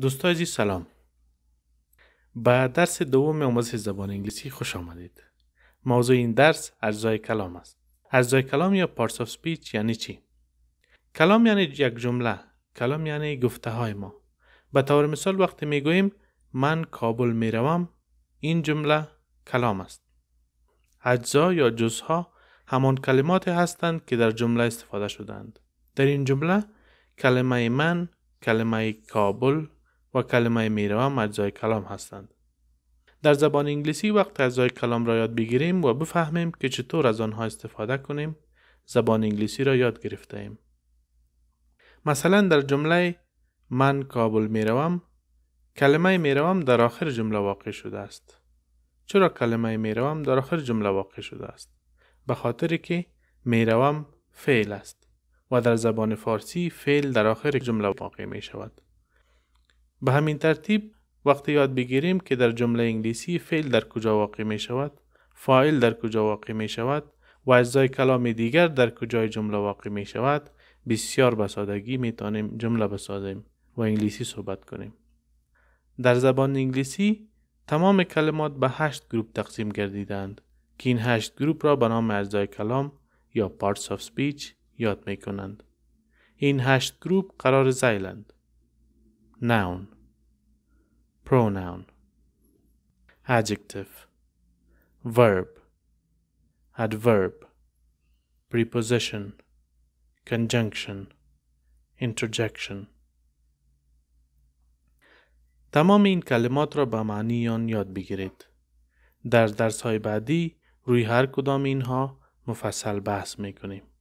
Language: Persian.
دوستای عزیز سلام به درس دوم آموزش زبان انگلیسی خوش آمدید موضوع این درس اجزای کلام است اجزای کلام یا parts of speech یعنی چی کلام یعنی یک جمله کلام یعنی گفته های ما به طور مثال وقتی می من کابل می روم این جمله کلام است اجزا یا جزها همان کلمات هستند که در جمله استفاده شدند در این جمله کلمه من کلمه کابل و کلمه میروم اجزای کلام هستند. در زبان انگلیسی وقت اجزای کلام را یاد بگیریم و بفهمیم که چطور از آنها استفاده کنیم زبان انگلیسی را یاد گرفته ایم. مثلا در جمله من کابل میروم کلمه میروم در آخر جمله واقع شده است. چرا کلمه میروم در آخر جمله واقع شده است؟ به خاطری که میروم فعل است و در زبان فارسی فعل در آخر جمله واقع می شود. به همین ترتیب وقتی یاد بگیریم که در جمله انگلیسی فعل در کجا واقع می شود، فاعل در کجا واقع می شود و اجزای کلام دیگر در کجای جمله واقع می شود، بسیار به سادگی می توانیم جمله بسازیم و انگلیسی صحبت کنیم. در زبان انگلیسی تمام کلمات به هشت گروپ تقسیم گردیدند که این هشت گروپ را به نام اجزای کلام یا parts of speech یاد می کنند. این هشت گروپ قرار زیلند. Noun pronoun adjective verb adverb preposition conjunction interjection تمام این کلمات را به معنی آن یاد بگیرید. در درس بعدی روی هر کدام اینها مفصل بحث می